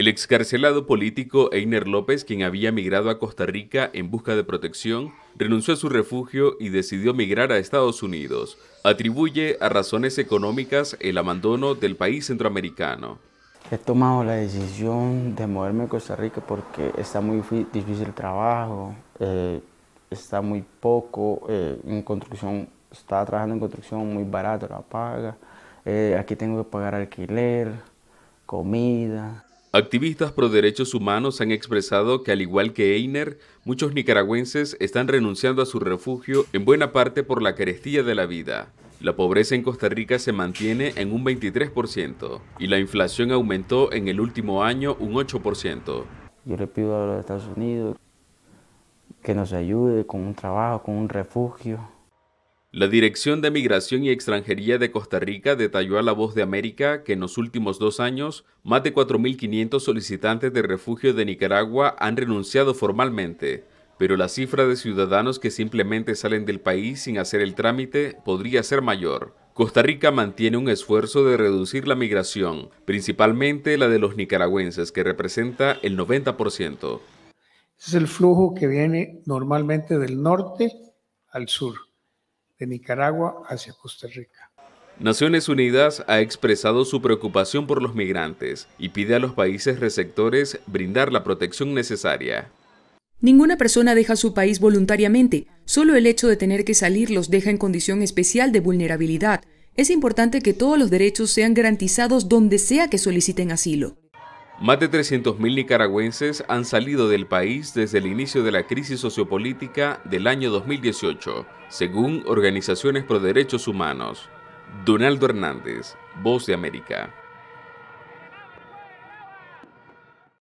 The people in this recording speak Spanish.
El excarcelado político Einer López, quien había migrado a Costa Rica en busca de protección, renunció a su refugio y decidió migrar a Estados Unidos. Atribuye a razones económicas el abandono del país centroamericano. He tomado la decisión de moverme a Costa Rica porque está muy difícil el trabajo, eh, está muy poco, eh, en construcción, estaba trabajando en construcción muy barato la paga, eh, aquí tengo que pagar alquiler, comida. Activistas pro derechos humanos han expresado que, al igual que Einer, muchos nicaragüenses están renunciando a su refugio en buena parte por la carestía de la vida. La pobreza en Costa Rica se mantiene en un 23% y la inflación aumentó en el último año un 8%. Yo le pido a los Estados Unidos que nos ayude con un trabajo, con un refugio. La Dirección de Migración y Extranjería de Costa Rica detalló a La Voz de América que en los últimos dos años, más de 4.500 solicitantes de refugio de Nicaragua han renunciado formalmente, pero la cifra de ciudadanos que simplemente salen del país sin hacer el trámite podría ser mayor. Costa Rica mantiene un esfuerzo de reducir la migración, principalmente la de los nicaragüenses, que representa el 90%. Es el flujo que viene normalmente del norte al sur de Nicaragua hacia Costa Rica. Naciones Unidas ha expresado su preocupación por los migrantes y pide a los países receptores brindar la protección necesaria. Ninguna persona deja su país voluntariamente, solo el hecho de tener que salir los deja en condición especial de vulnerabilidad. Es importante que todos los derechos sean garantizados donde sea que soliciten asilo. Más de 300.000 nicaragüenses han salido del país desde el inicio de la crisis sociopolítica del año 2018, según organizaciones pro derechos humanos. Donaldo Hernández, Voz de América.